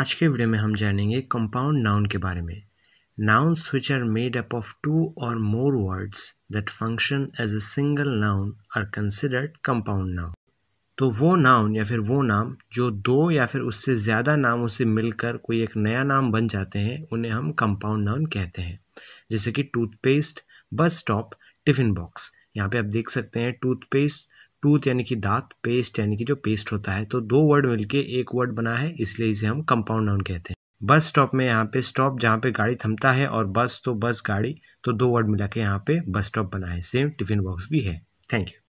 आज के वीडियो में हम जानेंगे कंपाउंड नाउन के बारे में nouns which are made up of two or more words that function as a single noun are considered compound noun तो वो नाउन या फिर वो नाम जो दो या फिर उससे ज़्यादा नामों से मिलकर कोई एक नया नाम बन जाते हैं उन्हें हम कंपाउंड नाउन कहते हैं जैसे कि toothpaste bus stop tiffin box यहाँ पे आप देख सकते हैं टूथपेस्ट टूथ यानी कि दांत पेस्ट यानी कि जो पेस्ट होता है तो दो वर्ड मिलके एक वर्ड बना है इसलिए इसे हम कंपाउंड नाउन कहते हैं बस स्टॉप में यहाँ पे स्टॉप जहाँ पे गाड़ी थमता है और बस तो बस गाड़ी तो दो वर्ड मिला के यहाँ पे बस स्टॉप बना है सेम टिफिन बॉक्स भी है थैंक यू